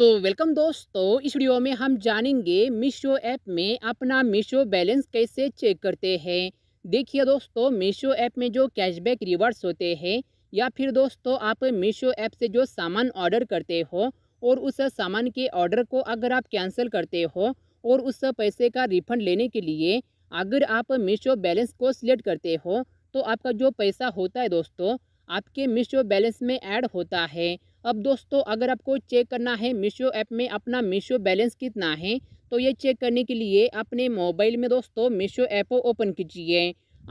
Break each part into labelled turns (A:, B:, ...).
A: तो वेलकम दोस्तों इस वीडियो में हम जानेंगे मीशो ऐप में अपना मीशो बैलेंस कैसे चेक करते हैं देखिए दोस्तों मीशो ऐप में जो कैशबैक रिवार्ड्स होते हैं या फिर दोस्तों आप मीशो ऐप से जो सामान ऑर्डर करते हो और उस सामान के ऑर्डर को अगर आप कैंसिल करते हो और उस पैसे का रिफंड लेने के लिए अगर आप मीशो बैलेंस को सिलेक्ट करते हो तो आपका जो पैसा होता है दोस्तों आपके मीशो बैलेंस में ऐड होता है अब दोस्तों अगर आपको चेक करना है मीशो ऐप में अपना मीशो बैलेंस कितना है तो ये चेक करने के लिए अपने मोबाइल में दोस्तों मीशो ऐप ओपन कीजिए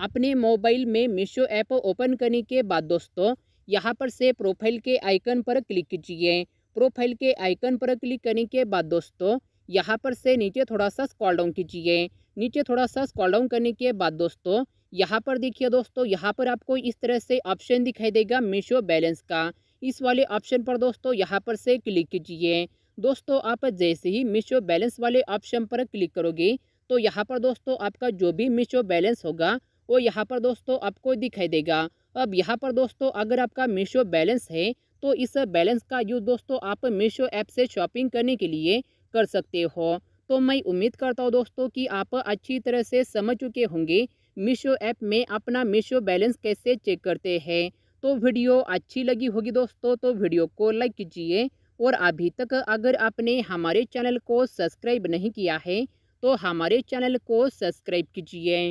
A: अपने मोबाइल में मीशो ऐप ओपन करने के बाद दोस्तों यहाँ पर से प्रोफाइल के आइकन पर क्लिक कीजिए प्रोफाइल के आइकन पर क्लिक करने के बाद दोस्तों यहाँ पर से नीचे थोड़ा सा स्कॉल डाउन कीजिए नीचे थोड़ा सा स्कॉल डाउन करने के बाद दोस्तों यहाँ पर देखिए दोस्तों यहाँ पर आपको इस तरह से ऑप्शन दिखाई देगा मीशो बैलेंस का इस वाले ऑप्शन पर दोस्तों यहाँ पर से क्लिक कीजिए दोस्तों आप जैसे ही मीशो बैलेंस वाले ऑप्शन पर क्लिक करोगे तो यहाँ पर दोस्तों आपका जो भी मीशो बैलेंस होगा वो यहाँ पर दोस्तों आपको दिखाई देगा अब यहाँ पर दोस्तों अगर आपका मीशो बैलेंस है तो इस बैलेंस का यूज़ दोस्तों आप मीशो ऐप से शॉपिंग करने के लिए कर सकते हो तो मैं उम्मीद करता हूँ दोस्तों कि आप अच्छी तरह से समझ चुके होंगे मीशो ऐप में अपना मीशो बैलेंस कैसे चेक करते हैं तो वीडियो अच्छी लगी होगी दोस्तों तो वीडियो को लाइक कीजिए और अभी तक अगर आपने हमारे चैनल को सब्सक्राइब नहीं किया है तो हमारे चैनल को सब्सक्राइब कीजिए